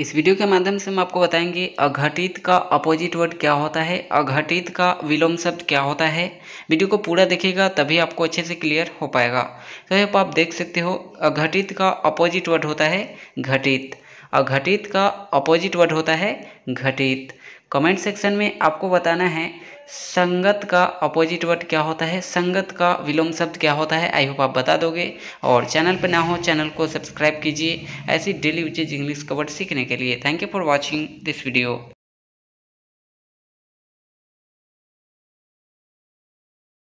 इस वीडियो के माध्यम से हम आपको बताएंगे अघटित का अपोजिट वर्ड क्या होता है अघटित का विलोम शब्द क्या होता है वीडियो को पूरा देखिएगा तभी आपको अच्छे से क्लियर हो पाएगा तो आप देख सकते हो अघटित का अपोजिट वर्ड होता है घटित और घटित का अपोजिट वर्ड होता है घटित कमेंट सेक्शन में आपको बताना है संगत का अपोजिट वर्ड क्या होता है संगत का विलोम शब्द क्या होता है आई होप आप बता दोगे और चैनल पर ना हो चैनल को सब्सक्राइब कीजिए ऐसी डेली विजेज इंग्लिश कवर्ड सीखने के लिए thank you for watching this video